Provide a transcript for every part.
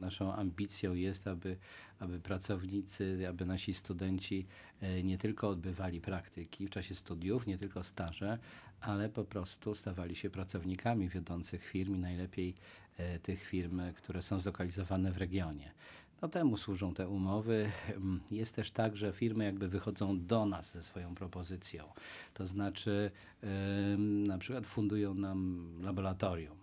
Naszą ambicją jest, aby, aby pracownicy, aby nasi studenci e, nie tylko odbywali praktyki w czasie studiów, nie tylko staże, ale po prostu stawali się pracownikami wiodących firm i najlepiej e, tych firm, które są zlokalizowane w regionie. No temu służą te umowy. Hmm, jest też tak, że firmy jakby wychodzą do nas ze swoją propozycją. To znaczy, yy, na przykład fundują nam laboratorium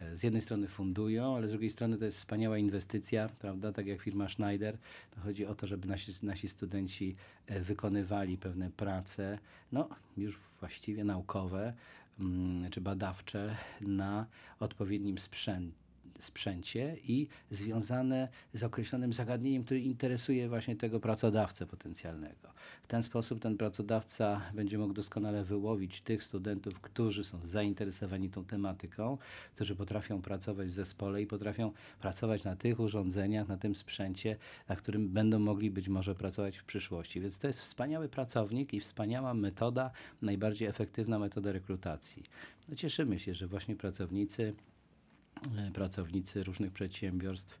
E, z jednej strony fundują, ale z drugiej strony to jest wspaniała inwestycja, prawda? Tak jak firma Schneider, to chodzi o to, żeby nasi, nasi studenci e, wykonywali pewne prace, no już właściwie naukowe mm, czy badawcze na odpowiednim sprzęcie sprzęcie i związane z określonym zagadnieniem, które interesuje właśnie tego pracodawcę potencjalnego. W ten sposób ten pracodawca będzie mógł doskonale wyłowić tych studentów, którzy są zainteresowani tą tematyką, którzy potrafią pracować w zespole i potrafią pracować na tych urządzeniach, na tym sprzęcie, na którym będą mogli być może pracować w przyszłości. Więc to jest wspaniały pracownik i wspaniała metoda, najbardziej efektywna metoda rekrutacji. No cieszymy się, że właśnie pracownicy E, pracownicy różnych przedsiębiorstw.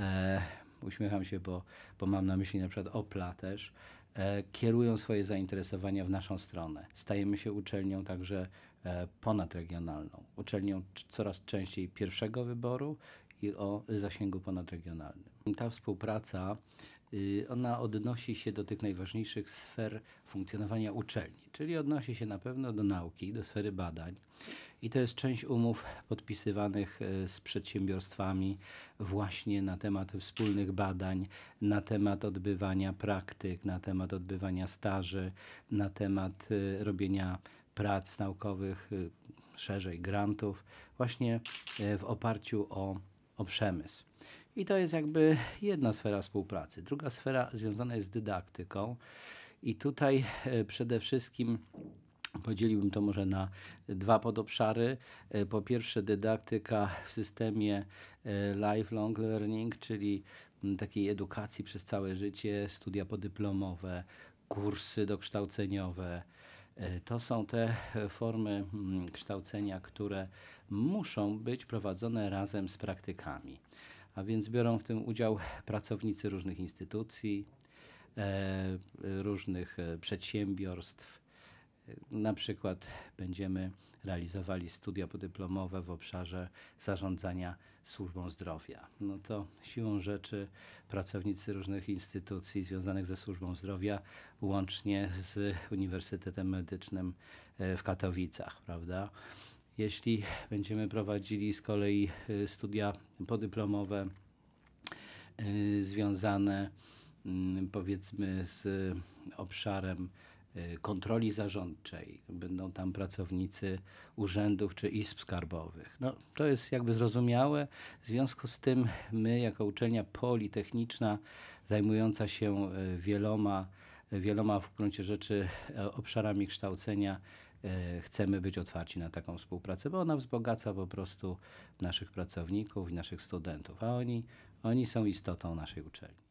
E, uśmiecham się, bo, bo mam na myśli na przykład Opla też, e, kierują swoje zainteresowania w naszą stronę. Stajemy się uczelnią także e, ponadregionalną, uczelnią coraz częściej pierwszego wyboru i o zasięgu ponadregionalnym. Ta współpraca Y, ona odnosi się do tych najważniejszych sfer funkcjonowania uczelni, czyli odnosi się na pewno do nauki, do sfery badań. I to jest część umów podpisywanych e, z przedsiębiorstwami właśnie na temat wspólnych badań, na temat odbywania praktyk, na temat odbywania staży, na temat e, robienia prac naukowych, e, szerzej grantów, właśnie w oparciu o, o przemysł. I to jest jakby jedna sfera współpracy. Druga sfera związana jest z dydaktyką. I tutaj e, przede wszystkim Podzieliłbym to może na dwa podobszary. E, po pierwsze, dydaktyka w systemie e, lifelong learning, czyli takiej edukacji przez całe życie, studia podyplomowe, kursy dokształceniowe. To są te formy kształcenia, które muszą być prowadzone razem z praktykami a więc biorą w tym udział pracownicy różnych instytucji, e, różnych e, przedsiębiorstw. Na przykład będziemy realizowali studia podyplomowe w obszarze zarządzania służbą zdrowia. No to siłą rzeczy pracownicy różnych instytucji związanych ze służbą zdrowia, łącznie z Uniwersytetem Medycznym e, w Katowicach, prawda? Jeśli będziemy prowadzili z kolei y, studia podyplomowe y, związane mm, powiedzmy z obszarem y, kontroli zarządczej. Będą tam pracownicy urzędów czy izb skarbowych. No, to jest jakby zrozumiałe. W związku z tym my, jako uczelnia politechniczna, zajmująca się wieloma, wieloma w gruncie rzeczy e, obszarami kształcenia, Y, chcemy być otwarci na taką współpracę, bo ona wzbogaca po prostu naszych pracowników i naszych studentów, a oni, oni są istotą naszej uczelni.